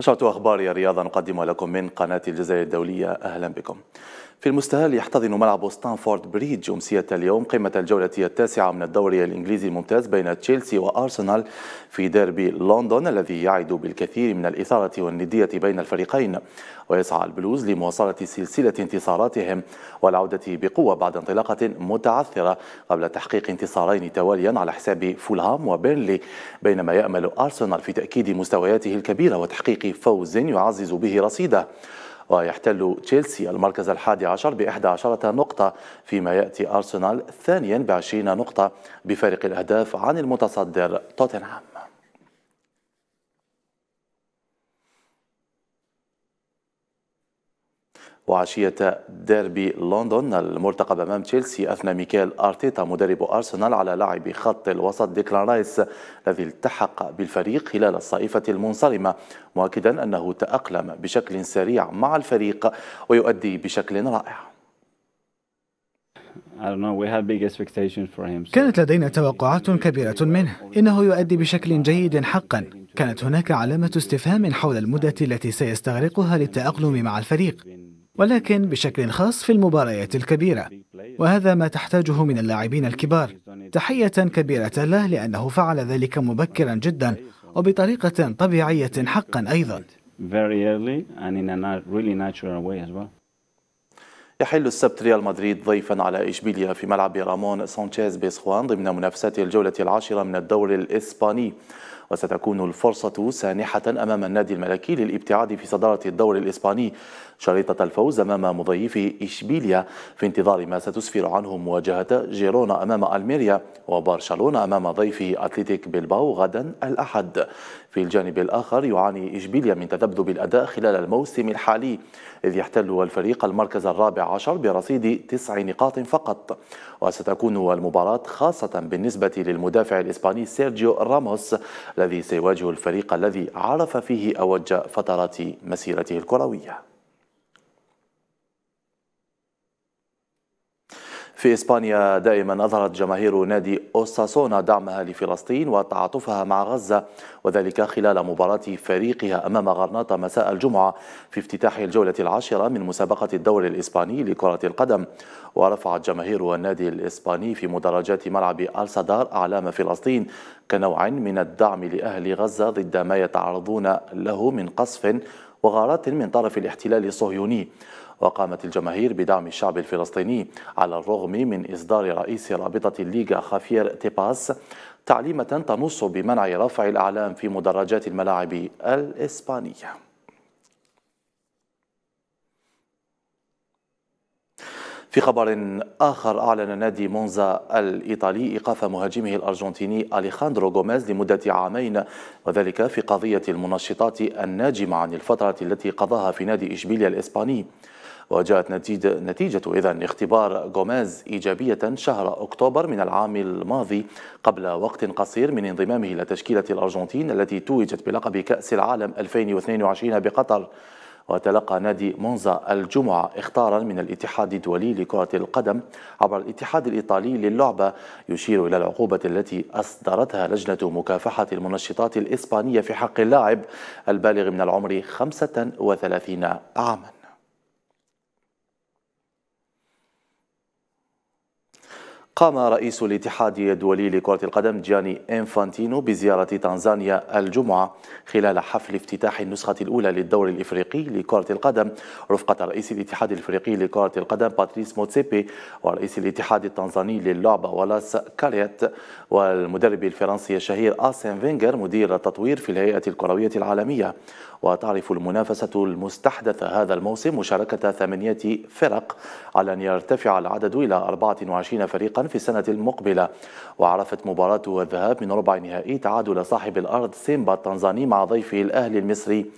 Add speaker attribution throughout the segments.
Speaker 1: نشرة أخبار الرياضة نقدمها لكم من قناة الجزائر الدولية أهلا بكم في المستهل يحتضن ملعب ستانفورد بريدج أمسية اليوم قمة الجولة التاسعة من الدوري الإنجليزي الممتاز بين تشيلسي وأرسنال في ديربي لندن الذي يعد بالكثير من الإثارة والندية بين الفريقين ويسعى البلوز لمواصلة سلسلة انتصاراتهم والعودة بقوة بعد انطلاقة متعثرة قبل تحقيق انتصارين تواليا على حساب فولهام وبيرلي بينما يأمل أرسنال في تأكيد مستوياته الكبيرة وتحقيق فوز يعزز به رصيده ويحتل تشيلسي المركز الحادي عشر بإحدى عشرة نقطة فيما يأتي أرسنال ثانيا 20 نقطة بفارق الأهداف عن المتصدر توتنهام وعشية ديربي لندن المرتقب أمام تشيلسي أثنى ميكيل أرتيتا مدرب أرسنال على لاعب خط الوسط ديكلان رايس الذي التحق بالفريق خلال الصيفة المنصرمة مؤكدا أنه تأقلم بشكل سريع مع الفريق ويؤدي بشكل رائع كانت لدينا توقعات كبيرة منه إنه يؤدي بشكل جيد حقا كانت هناك علامة استفهام حول المدة التي سيستغرقها للتأقلم مع الفريق ولكن بشكل خاص في المباريات الكبيرة وهذا ما تحتاجه من اللاعبين الكبار تحية كبيرة له لأنه فعل ذلك مبكرا جدا وبطريقة طبيعية حقا أيضا يحل السبت ريال مدريد ضيفا على إشبيليا في ملعب رامون سانشيز بيسخوان ضمن منافسات الجولة العاشرة من الدور الإسباني وستكون الفرصة سانحة أمام النادي الملكي للابتعاد في صدارة الدور الإسباني شريطة الفوز أمام مضيفه إشبيليا في انتظار ما ستسفر عنه مواجهة جيرونا أمام ألميريا وبرشلونة أمام ضيفه أتليتيك بلباو غدا الأحد في الجانب الآخر يعاني إشبيليا من تذبذب الأداء خلال الموسم الحالي إذ يحتل الفريق المركز الرابع عشر برصيد تسع نقاط فقط وستكون المباراة خاصة بالنسبة للمدافع الإسباني سيرجيو راموس الذي سيواجه الفريق الذي عرف فيه أوج فترات مسيرته الكروية في إسبانيا دائما أظهرت جماهير نادي أوساسونا دعمها لفلسطين وتعاطفها مع غزة وذلك خلال مباراة فريقها أمام غرناطة مساء الجمعة في افتتاح الجولة العاشرة من مسابقة الدوري الإسباني لكرة القدم ورفعت جماهير النادي الإسباني في مدرجات ملعب ألسادار أعلام فلسطين كنوع من الدعم لأهل غزة ضد ما يتعرضون له من قصف وغارات من طرف الاحتلال الصهيوني وقامت الجماهير بدعم الشعب الفلسطيني على الرغم من إصدار رئيس رابطة الليغا خافير تيباس تعليمة تنص بمنع رفع الأعلام في مدرجات الملاعب الإسبانية في خبر آخر أعلن نادي مونزا الإيطالي إيقاف مهاجمه الأرجنتيني أليخاندرو غوميز لمدة عامين وذلك في قضية المنشطات الناجمة عن الفترة التي قضاها في نادي إشبيليا الإسباني وجاءت نتيجة, نتيجة إذا اختبار غوميز إيجابية شهر أكتوبر من العام الماضي قبل وقت قصير من انضمامه إلى تشكيلة الأرجنتين التي توجت بلقب كأس العالم 2022 بقطر وتلقى نادي مونزا الجمعة اختارا من الاتحاد الدولي لكرة القدم عبر الاتحاد الإيطالي للعبة يشير إلى العقوبة التي أصدرتها لجنة مكافحة المنشطات الإسبانية في حق اللاعب البالغ من العمر 35 عاماً قام رئيس الاتحاد الدولي لكرة القدم جياني إنفانتينو بزيارة تنزانيا الجمعة خلال حفل افتتاح النسخة الأولى للدور الإفريقي لكرة القدم رفقة رئيس الاتحاد الإفريقي لكرة القدم باتريس موتسيبي ورئيس الاتحاد التنزاني للعبة ولاس كاريت والمدرب الفرنسي الشهير آسين فينجر مدير التطوير في الهيئة الكروية العالمية وتعرف المنافسة المستحدثة هذا الموسم مشاركة ثمانية فرق على أن يرتفع العدد إلى 24 فريقا في السنة المقبلة وعرفت مباراة الذهاب من ربع نهائي تعادل صاحب الأرض سيمبا التنزاني مع ضيفه الأهلي المصري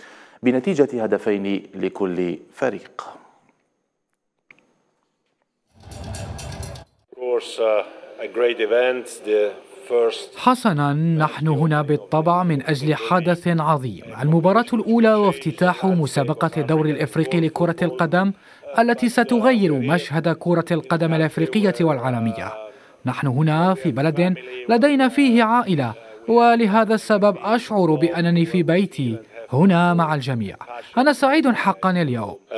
Speaker 1: بنتيجة هدفين لكل فريق uh, حسنا نحن هنا بالطبع من أجل حدث عظيم المباراة الأولى وافتتاح مسابقة الدوري الإفريقي لكرة القدم التي ستغير مشهد كرة القدم الأفريقية والعالمية نحن هنا في بلد لدينا فيه عائلة ولهذا السبب أشعر بأنني في بيتي هنا مع الجميع أنا سعيد حقا اليوم uh,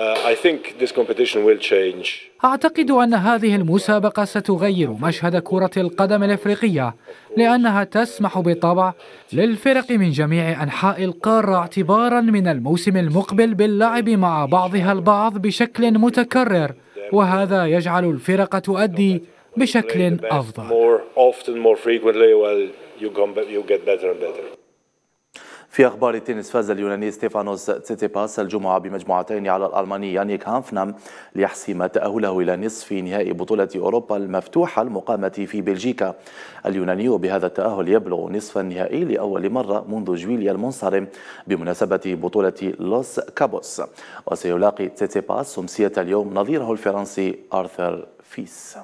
Speaker 1: أعتقد أن هذه المسابقة ستغير مشهد كرة القدم الإفريقية لأنها تسمح بالطبع للفرق من جميع أنحاء القارة اعتبارا من الموسم المقبل باللعب مع بعضها البعض بشكل متكرر وهذا يجعل الفرق تؤدي بشكل أفضل في اخبار التنس فاز اليوناني ستيفانوس تيتيباس الجمعه بمجموعتين على الالماني يانيك هانفنام ليحسم تاهله الى نصف نهائي بطوله اوروبا المفتوحه المقامه في بلجيكا. اليوناني بهذا التاهل يبلغ نصف النهائي لاول مره منذ جويليا المنصرم بمناسبه بطوله لوس كابوس. وسيلاقي تيتيباس امسيه اليوم نظيره الفرنسي ارثر فيس.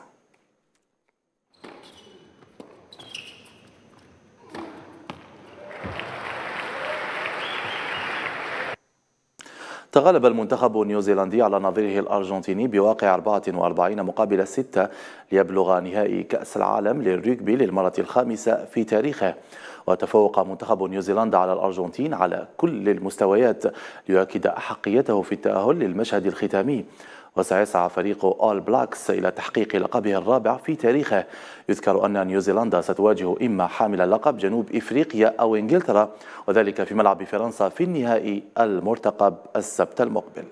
Speaker 1: تغلب المنتخب النيوزيلندي على نظيره الأرجنتيني بواقع 44 مقابل 6 ليبلغ نهائي كأس العالم للريغبي للمرة الخامسة في تاريخه وتفوق منتخب نيوزيلندا على الأرجنتين على كل المستويات ليؤكد أحقيته في التأهل للمشهد الختامي وسيسعى فريق أول بلاكس إلى تحقيق لقبه الرابع في تاريخه يذكر أن نيوزيلندا ستواجه إما حامل اللقب جنوب إفريقيا أو إنجلترا وذلك في ملعب فرنسا في النهائي المرتقب السبت المقبل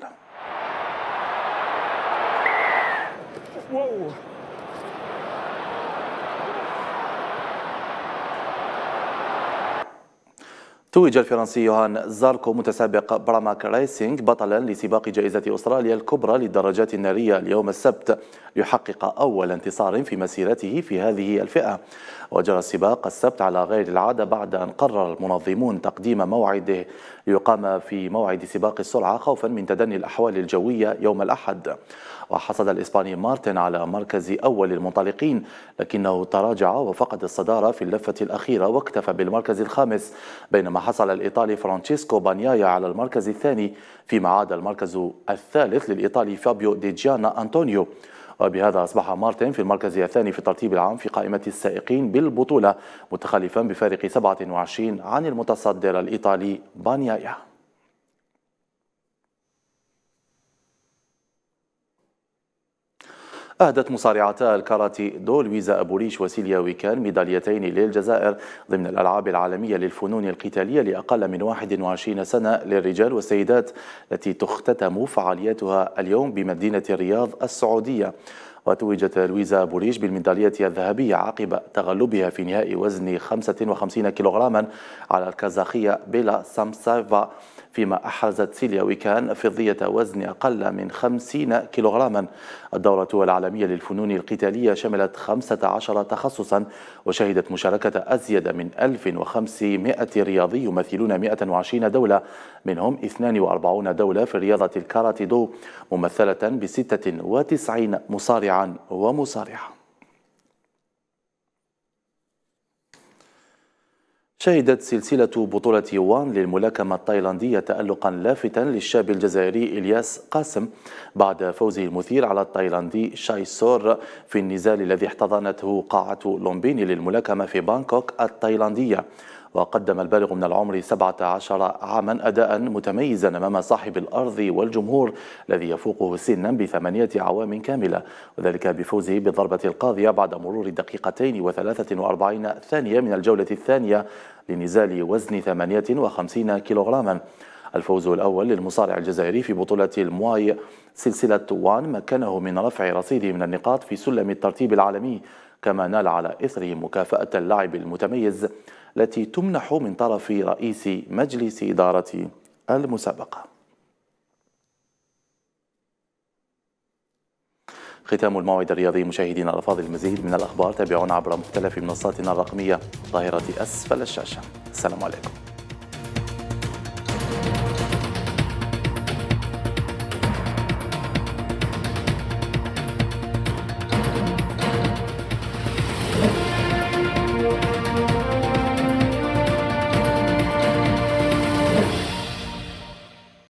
Speaker 1: توج الفرنسي يوهان زاركو متسابق براماك رايسينغ بطلا لسباق جائزة أستراليا الكبرى للدراجات النارية اليوم السبت ليحقق أول انتصار في مسيرته في هذه الفئة وجرى السباق السبت على غير العادة بعد أن قرر المنظمون تقديم موعده ليقام في موعد سباق السرعة خوفا من تدني الأحوال الجوية يوم الأحد وحصل الإسباني مارتن على مركز أول المنطلقين لكنه تراجع وفقد الصدارة في اللفة الأخيرة واكتفى بالمركز الخامس بينما حصل الإيطالي فرانشيسكو بانيايا على المركز الثاني فيما عاد المركز الثالث للإيطالي فابيو دي أنطونيو وبهذا أصبح مارتن في المركز الثاني في الترتيب العام في قائمة السائقين بالبطولة متخلفا بفارق 27 عن المتصدر الإيطالي بانيايا أهدت مصارعتا الكاراتي دو لويزا أبوريش وسيليا ويكان ميداليتين للجزائر ضمن الألعاب العالمية للفنون القتالية لأقل من 21 سنة للرجال والسيدات التي تختتم فعالياتها اليوم بمدينة الرياض السعودية وتوجت لويزا بوريش بالميدالية الذهبية عقب تغلبها في نهائي وزن 55 كيلوغراما على الكازاخية بيلا سامسايفا فيما أحرزت سيليا ويكان فضية وزن أقل من 50 كيلوغراما الدورة العالمية للفنون القتالية شملت 15 تخصصا وشهدت مشاركة أزيد من 1500 رياضي يمثلون 120 دولة منهم 42 دولة في رياضة الكاراتيدو ممثلة ب 96 مصارعا ومصارعة شهدت سلسلة بطولة يوان للملاكمة التايلاندية تألقا لافتا للشاب الجزائري إلياس قاسم بعد فوزه المثير على التايلاندي شاي سور في النزال الذي احتضنته قاعة لومبيني للملاكمة في بانكوك التايلاندية وقدم البالغ من العمر 17 عاما أداء متميزا أمام صاحب الأرض والجمهور الذي يفوقه سنا بثمانية عوام كاملة وذلك بفوزه بالضربة القاضية بعد مرور دقيقتين و43 ثانية من الجولة الثانية لنزال وزن 58 كيلوغراما الفوز الأول للمصارع الجزائري في بطولة المواي سلسلة وان مكنه من رفع رصيده من النقاط في سلم الترتيب العالمي كما نال على إثره مكافأة اللاعب المتميز التي تمنح من طرف رئيس مجلس إدارة المسابقة ختام الموعد الرياضي مشاهدينا الأفاضل المزيد من الأخبار تابعونا عبر مختلف منصاتنا الرقمية ظاهرة أسفل الشاشة السلام عليكم